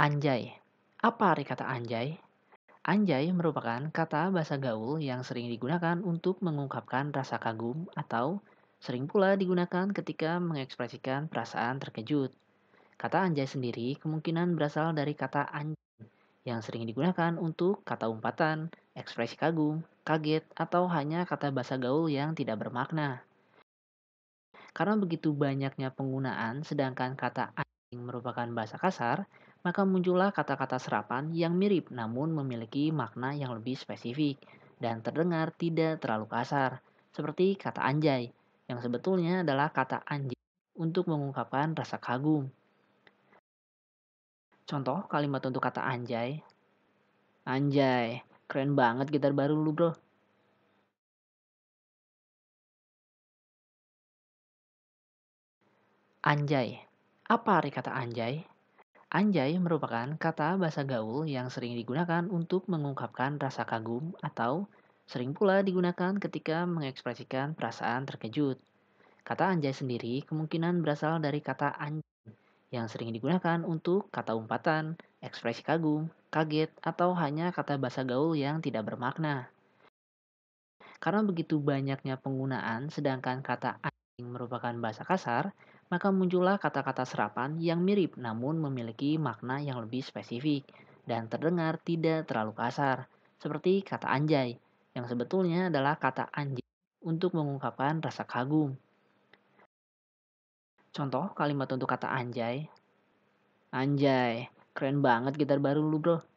Anjay. Apa arti kata anjay? Anjay merupakan kata bahasa gaul yang sering digunakan untuk mengungkapkan rasa kagum atau sering pula digunakan ketika mengekspresikan perasaan terkejut. Kata anjay sendiri kemungkinan berasal dari kata anjing yang sering digunakan untuk kata umpatan, ekspresi kagum, kaget, atau hanya kata bahasa gaul yang tidak bermakna. Karena begitu banyaknya penggunaan, sedangkan kata anjing merupakan bahasa kasar, maka muncullah kata-kata serapan yang mirip namun memiliki makna yang lebih spesifik dan terdengar tidak terlalu kasar, seperti kata anjay, yang sebetulnya adalah kata anjing untuk mengungkapkan rasa kagum. Contoh kalimat untuk kata anjay. Anjay, keren banget gitar baru lu bro. Anjay. Apa arti kata anjay? Anjay merupakan kata bahasa gaul yang sering digunakan untuk mengungkapkan rasa kagum atau sering pula digunakan ketika mengekspresikan perasaan terkejut. Kata anjay sendiri kemungkinan berasal dari kata anjing yang sering digunakan untuk kata umpatan, ekspresi kagum, kaget, atau hanya kata bahasa gaul yang tidak bermakna. Karena begitu banyaknya penggunaan, sedangkan kata anjing merupakan bahasa kasar, maka muncullah kata-kata serapan yang mirip namun memiliki makna yang lebih spesifik dan terdengar tidak terlalu kasar, seperti kata anjay, yang sebetulnya adalah kata anjing untuk mengungkapkan rasa kagum. Contoh kalimat untuk kata anjay. Anjay, keren banget gitar baru lu bro.